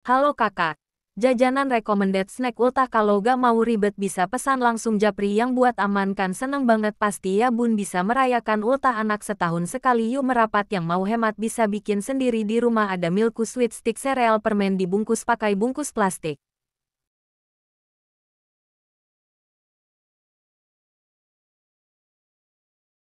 Halo kakak, jajanan recommended snack ultah kalau gak mau ribet bisa pesan langsung Japri yang buat amankan seneng banget pasti ya bun bisa merayakan ultah anak setahun sekali yuk merapat yang mau hemat bisa bikin sendiri di rumah ada milku sweet stick sereal permen dibungkus pakai bungkus plastik.